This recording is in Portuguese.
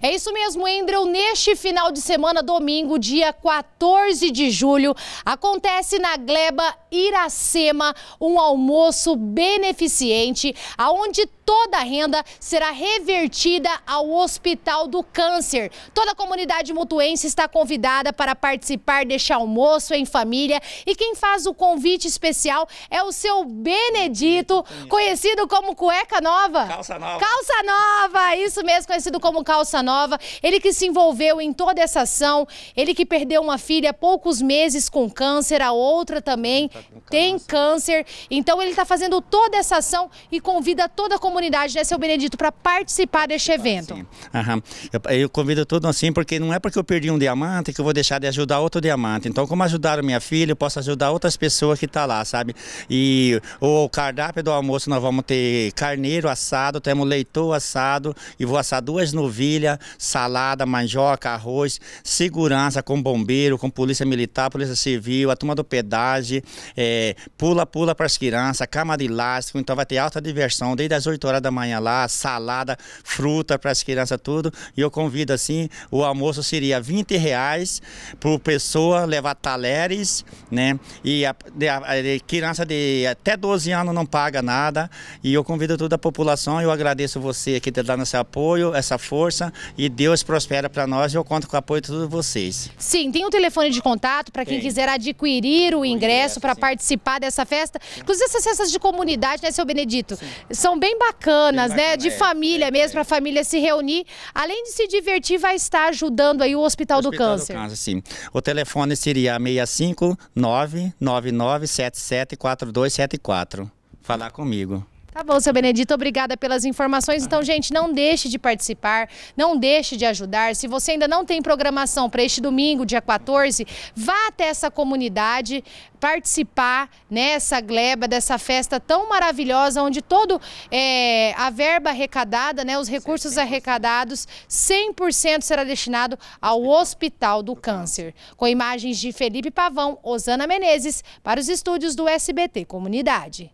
É isso mesmo, Endrel. Neste final de semana, domingo, dia 14 de julho, acontece na Gleba Iracema um almoço beneficente, aonde toda a renda será revertida ao Hospital do Câncer. Toda a comunidade mutuense está convidada para participar deste almoço em família e quem faz o convite especial é o seu Benedito, conhecido como Cueca Nova. Calça Nova. Calça Nova, isso mesmo, conhecido como Calça Nova. Ele que se envolveu em toda essa ação, ele que perdeu uma filha há poucos meses com câncer, a outra também tem câncer. Então ele está fazendo toda essa ação e convida toda a comunidade, né, seu Benedito, para participar deste evento. Aham. Eu, eu, convido todo assim, porque não é porque eu perdi um diamante que eu vou deixar de ajudar outro diamante. Então, como ajudaram minha filha, eu posso ajudar outras pessoas que estão tá lá, sabe? E o cardápio do almoço, nós vamos ter carneiro assado, temos leitor assado, e vou assar duas novilhas, salada, mandioca, arroz, segurança com bombeiro, com polícia militar, polícia civil, a turma do pedágio é, pula, pula para as crianças, cama de elástico, então vai ter alta diversão desde as 8 horas da manhã lá, salada, fruta para as crianças, tudo. E eu convido assim, o almoço seria 20 reais por pessoa levar talheres, né? E a, a, a criança de até 12 anos não paga nada. E eu convido toda a população, eu agradeço você que está dando esse apoio, essa força, e Deus prospera para nós e eu conto com o apoio de todos vocês. Sim, tem um telefone de contato para quem quiser adquirir o ingresso para participar dessa festa. Inclusive essas festas de comunidade, né, seu Benedito? Sim. São bem bacanas, bem né? de é, família é, mesmo, é. para a família se reunir. Além de se divertir, vai estar ajudando aí o Hospital, o do Hospital Câncer. Do Câncer sim. O telefone seria 659 9977 4274. Falar comigo. Tá bom, seu Benedito, obrigada pelas informações. Então, gente, não deixe de participar, não deixe de ajudar. Se você ainda não tem programação para este domingo, dia 14, vá até essa comunidade participar nessa gleba, dessa festa tão maravilhosa, onde todo é, a verba arrecadada, né, os recursos arrecadados, 100% será destinado ao Hospital do Câncer. Com imagens de Felipe Pavão, Osana Menezes, para os estúdios do SBT Comunidade.